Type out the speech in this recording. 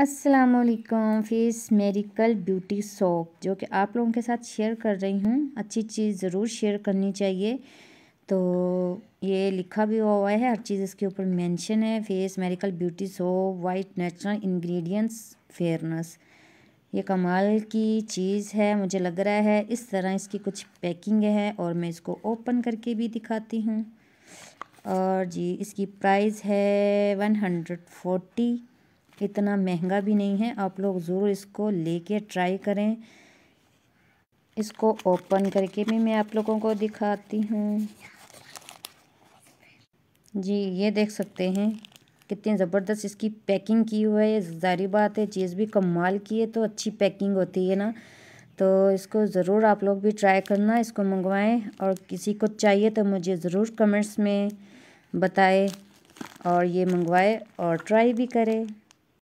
असलकम face miracle beauty shop जो कि आप लोगों के साथ शेयर कर रही हूँ अच्छी चीज़ ज़रूर शेयर करनी चाहिए तो ये लिखा भी हुआ है हर चीज़ इसके ऊपर मेंशन है face miracle beauty soap white natural ingredients fairness ये कमाल की चीज़ है मुझे लग रहा है इस तरह इसकी कुछ पैकिंग है और मैं इसको ओपन करके भी दिखाती हूँ और जी इसकी प्राइस है वन हंड्रेड फोर्टी इतना महंगा भी नहीं है आप लोग ज़रूर इसको लेके ट्राई करें इसको ओपन करके भी मैं आप लोगों को दिखाती हूँ जी ये देख सकते हैं कितनी ज़बरदस्त इसकी पैकिंग की हुई है जारी बात है चीज़ भी कमाल की है तो अच्छी पैकिंग होती है ना तो इसको ज़रूर आप लोग भी ट्राई करना इसको मंगवाएं और किसी को चाहिए तो मुझे ज़रूर कमेंट्स में बताएं और ये मंगवाएं और ट्राई भी करें